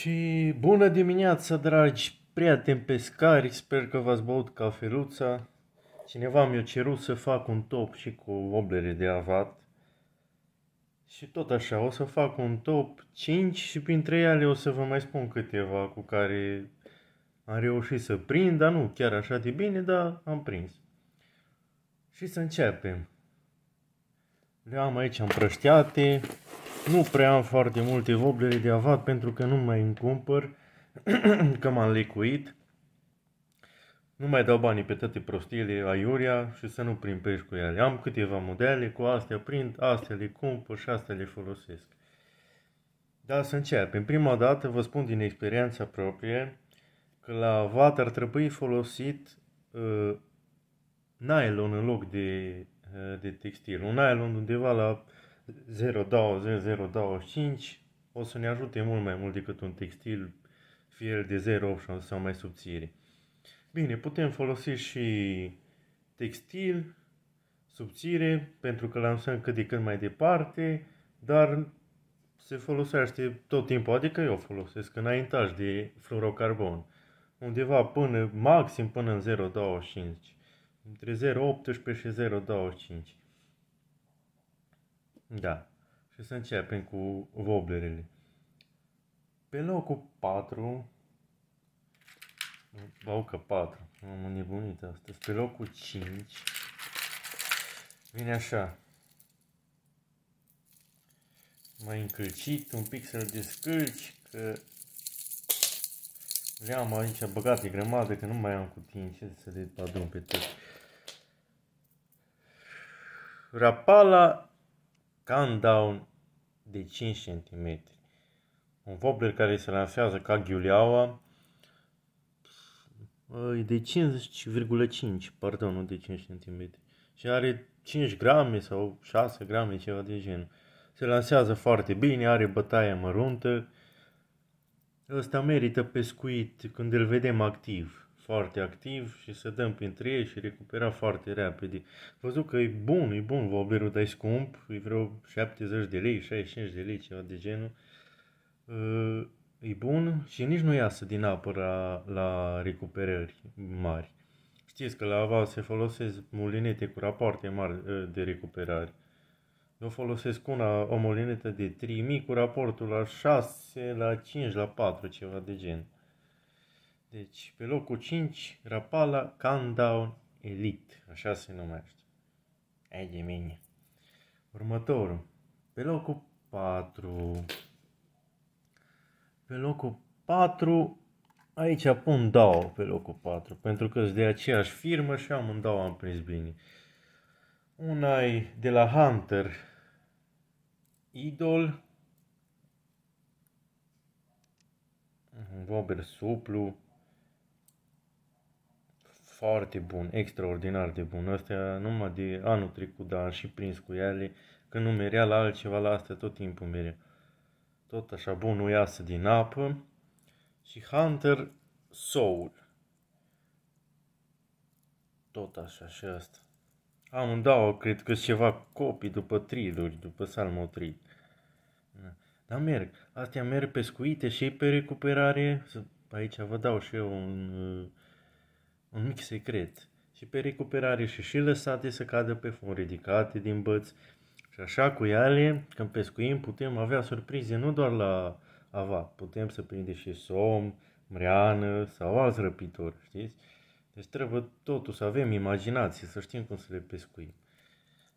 Și bună dimineața, dragi prieteni pescari, sper că v-ați băut cafeluța. Cineva mi-a cerut să fac un top și cu oblere de avat. Și tot așa, o să fac un top 5 și printre ele o să vă mai spun câteva cu care am reușit să prind, dar nu chiar așa de bine, dar am prins. Și să începem. Le am aici împrăștiate, nu prea am foarte multe voblere de avat pentru că nu mai îmi cumpăr, că m-am lecuit. Nu mai dau banii pe toate prostiile aiurea și să nu prind pești cu ele. Am câteva modele, cu astea prind, astea le cumpăr și astea le folosesc. Dar să începem. Prima dată vă spun din experiența proprie că la avat ar trebui folosit uh, nylon în loc de, uh, de textil. Un nylon undeva la 020-025 o să ne ajute mult mai mult decât un textil, fie el de 0,8 sau mai subțire. Bine, putem folosi și textil subțire pentru că lansăm cât de cât mai departe, dar se folosește tot timpul, adică eu folosesc înaintaj de fluorocarbon, undeva până, maxim până în 0,25, între 0,18 și 0,25. Da. Și să începem cu voblerele. Pe locul 4, Vau că 4, am nebunit astăzi. Pe locul 5 vine așa. Mai încălcit, un pic să-l descălci, că le-am aici băgate grămadă, că nu mai am cu tine ce să le adun pe tot. Rapala countdown de 5 cm. Un wobbler care se lansează ca ghiuleaua e de 50,5, pardon, nu de 5 cm. Și are 5 grame sau 6 grame, ceva de genul. Se lansează foarte bine, are bătaie măruntă. Ăsta merită pescuit când îl vedem activ foarte activ și se dăm printre ei și recupera foarte repede. Văzut că e bun, e bun vorberul, dar e scump, e vreo 70 de lei, 65 de lei, ceva de genul. Ă, e bun și nici nu iasă din apă la, la recuperări mari. Știți că la aval se folosesc mulinete cu rapoarte mari ă, de recuperare. Eu folosesc una, o molinetă de 3000 cu raportul la 6, la 5, la 4, ceva de genul. Deci, pe locul 5, Rapala Countdown Elite. Așa se numește. Ai de mine. Următorul. Pe locul 4. Pe locul 4, aici pun DAO pe locul 4, pentru că sunt de aceeași firmă și am amândouă am prins bine. Una e de la Hunter, Idol, Vober Suplu, foarte bun, extraordinar de bun. Astea numai de anul trecut, dar am și prins cu ele, când nu merea la altceva, la asta tot timpul merea. Tot așa, nu iasă din apă și Hunter Soul. Tot așa și asta. Am dau, cred că ceva copii după triluri, după tri. Da. Dar merg. Astea merg pescuite și pe recuperare. Aici vă dau și eu un uh, un mic secret, și pe recuperare și și lăsate să cadă pe fund ridicate din băț Și așa cu ele, când pescuim, putem avea surprize nu doar la avat, putem să prindem și som, mreană sau alți răpitori, știți? Deci trebuie totul să avem imaginație, să știm cum să le pescuim.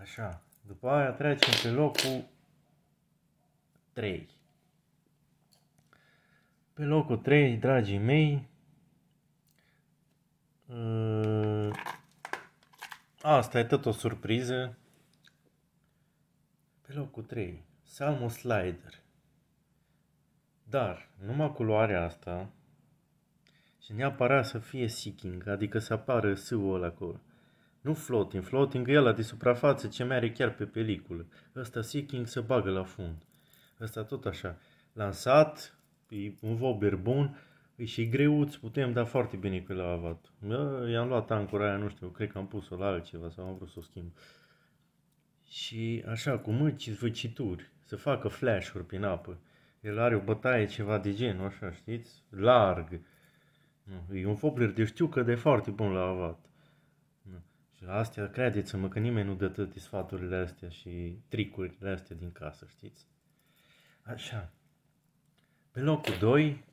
Așa, după aia trecem pe locul 3. Pe locul 3, dragii mei, Mm. Asta e tot o surpriză. Pe locul 3, Salmo Slider. Dar, numai culoarea asta și neapărat să fie seeking, adică să apară S-ul ăla acolo. Nu floating, floating e ăla de suprafață ce are chiar pe peliculă. Ăsta seeking se bagă la fund. Ăsta tot așa. Lansat, e un vober bun, E și greuț, putem da foarte bine cu la avat. Eu, i-am luat ancora aia, nu știu, cred că am pus-o la altceva sau am vrut să o schimb. Și așa, cu mâci zvăcituri, să facă flash-uri prin apă. El are o bătaie ceva de genul, așa, știți? Larg. Nu, E un fobler de că de foarte bun la avat. Și astea, credeți-mă că nimeni nu dă toate sfaturile astea și tricurile astea din casă, știți? Așa. Pe locul 2,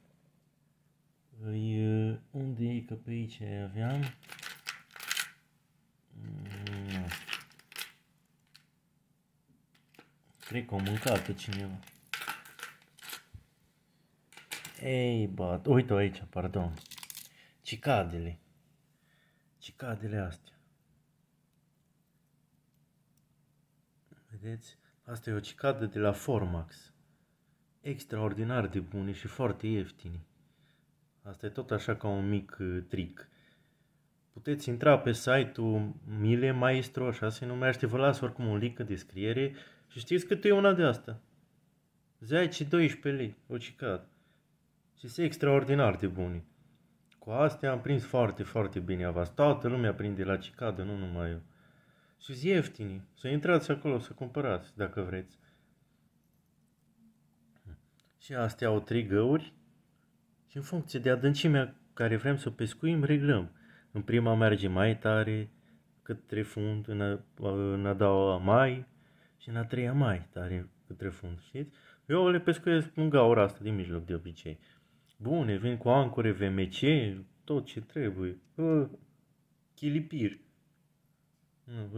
îi, uh, unde e? Că pe aici aveam. Mm, Cred că o mâncat cineva. Ei, bat, uite o aici, pardon. Cicadele. Cicadele astea. Vedeți? Asta e o cicadă de la Formax. Extraordinar de bune și foarte ieftine. Asta e tot așa ca un mic uh, trick. Puteți intra pe site-ul Mile Maestro, așa se numește, vă las oricum un link în descriere și știți cât e una de asta. 10-12 lei, o cicat. Și se extraordinar de buni. Cu astea am prins foarte, foarte bine avas. Toată lumea prinde la cicadă, nu numai eu. Și zi ieftini. Să intrați acolo, să cumpărați, dacă vreți. Și astea au trei găuri și în funcție de adâncimea care vrem să o pescuim, reglăm. În prima merge mai tare către fund, în a, în a doua mai și în a treia mai tare către fund, știți? Eu le pescuiesc în gaura asta din mijloc de obicei. Bune, vin cu ancore, VMC, tot ce trebuie. Uh, chilipir.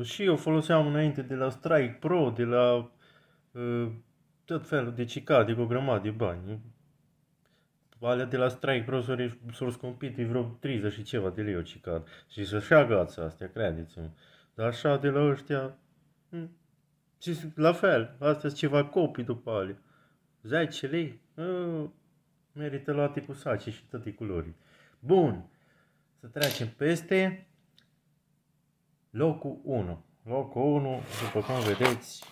și eu foloseam înainte de la Strike Pro, de la uh, tot felul de cicade cu o grămadă de bani alea de la Strike Bros. s-au scumpit, e vreo 30 și ceva de lei o cicat. Și să și agață astea, credeți-mă. Dar așa de la ăștia, hm, și la fel, astea sunt ceva copii după alea. 10 lei, uh, merită luate cu sace și toate culorii. Bun, să trecem peste locul 1. Locul 1, după cum vedeți,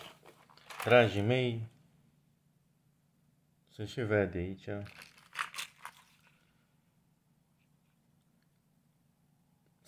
dragii mei, se și vede aici.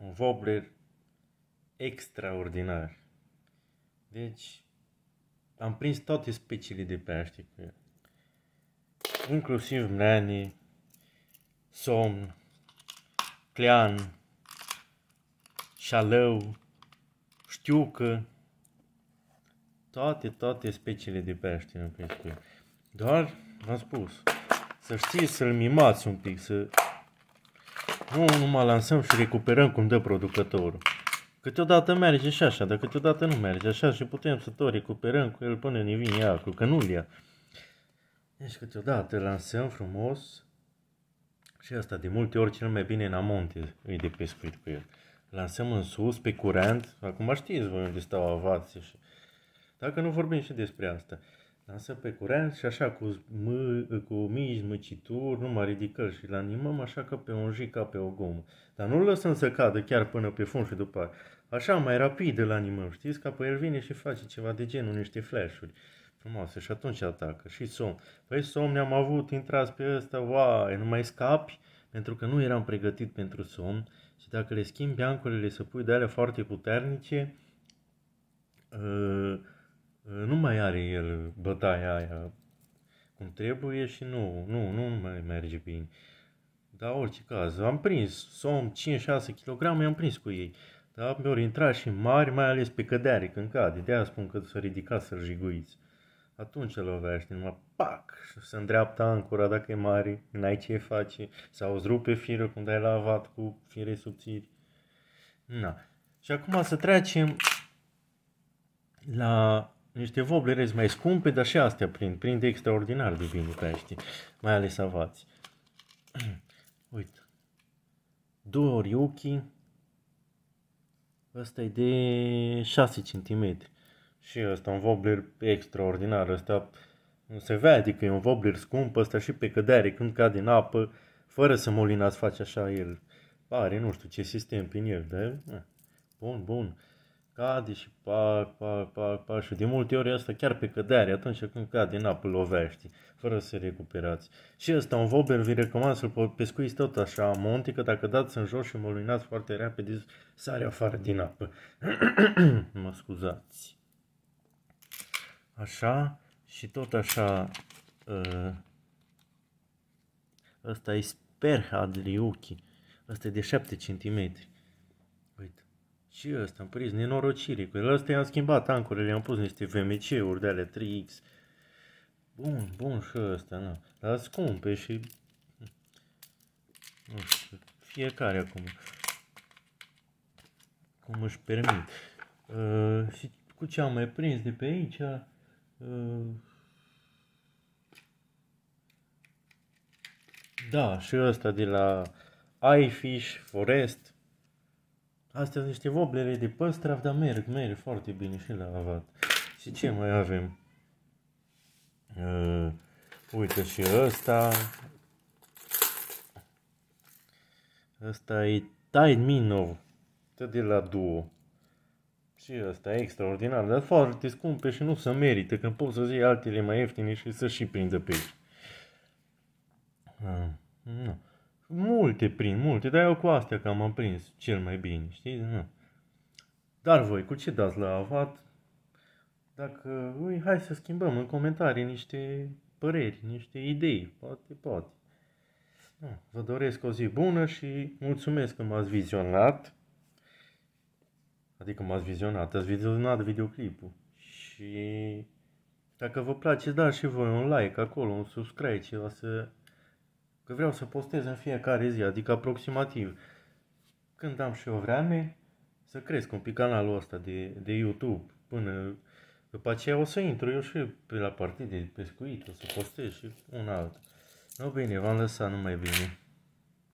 un wobbler extraordinar. Deci, am prins toate speciile de pește cu el. Inclusiv mrani, somn, clean, șalău, știucă, toate, toate speciile de pește am prins cu el. Doar, v-am spus, să știți să-l mimați un pic, să nu, numai lansăm și recuperăm cum dă producătorul. Câteodată merge și așa, dar câteodată nu merge așa și putem să tot recuperăm cu el până ne vine acru, că nu-l ia. Deci câteodată lansăm frumos și asta de multe ori cel mai bine în amonte îi de pescuit cu el. Lansăm în sus, pe curent, acum știți voi unde stau avații și... Dacă nu vorbim și despre asta lasă pe curent și așa cu, m- cu mici măcituri, numai ridicări și la animăm așa că pe un jica pe o gomă. Dar nu-l lăsăm să cadă chiar până pe fund și după aia. Așa, mai rapid îl animăm, știți? Că apoi el vine și face ceva de genul, niște flash-uri frumoase și atunci atacă. Și somn. Păi somn ne-am avut, intrați pe ăsta, uai, nu mai scapi, pentru că nu eram pregătit pentru somn și dacă le schimbi ancorele să pui de alea foarte puternice, uh, nu mai are el bătaia aia cum trebuie și nu, nu, nu mai merge bine. Dar orice caz, am prins, som 5-6 kg, am prins cu ei. Da, mi-au intrat și mari, mai ales pe cădeare când cade. De-aia spun că s-a ridicat să-l jiguiți. Atunci îl lovești, numai pac, și se îndreaptă ancora dacă e mare, n-ai ce face, sau îți rupe firul când ai lavat cu fire subțiri. Na. Și acum să trecem la niște voblerezi mai scumpe, dar și astea prind, Prinde extraordinar de bine pe știi, mai ales avați. Uite, două oriuchi, ăsta e de 6 cm și ăsta un vobler extraordinar, ăsta se vede că e un vobler scump, ăsta și pe cădere când cade în apă, fără să molinați, face așa el. Pare nu știu ce sistem prin el, dar bun, bun cade și par, par, par, par și de multe ori asta chiar pe cădere, atunci când cade în apă lovește, fără să recuperați. Și ăsta, un vober, vi recomand să-l pescuiți tot așa, monte, că dacă dați în jos și măluinați foarte repede, sare afară din apă. mă scuzați. Așa, și tot așa, ă, ăsta e sperha de ăsta e de 7 cm. Și ăsta, am prins nenorocire cu el. Ăsta i-am schimbat tancurile i-am pus niște VMC-uri de ale 3X. Bun, bun și ăsta, nu. Dar scumpe și... Nu știu, fiecare acum. Cum își permit. Uh, și cu ce am mai prins de pe aici... Uh, da, și ăsta de la iFish Forest Astea sunt niște voblere de păstrav, dar merg, merg foarte bine și la avat. Și ce mai avem? Uh, uite și ăsta. Ăsta e Tide Minov. De la Duo. Și ăsta e extraordinar, dar foarte scumpe și nu se merită, când poți să zici altele mai ieftine și să și prindă pe aici. Uh, nu multe prin multe, dar eu cu astea că am prins cel mai bine, știi? Nu. Dar voi, cu ce dați la avat? Dacă, ui, hai să schimbăm în comentarii niște păreri, niște idei, poate, poate. vă doresc o zi bună și mulțumesc că m-ați vizionat. Adică m-ați vizionat, ați vizionat videoclipul. Și dacă vă place, dați și voi un like acolo, un subscribe, ceva să că vreau să postez în fiecare zi, adică aproximativ când am și o vreme, să cresc un pic canalul ăsta de, de YouTube până după aceea o să intru eu și pe la partide de pescuit, o să postez și un alt. Nu no, bine, v-am lăsat, numai bine.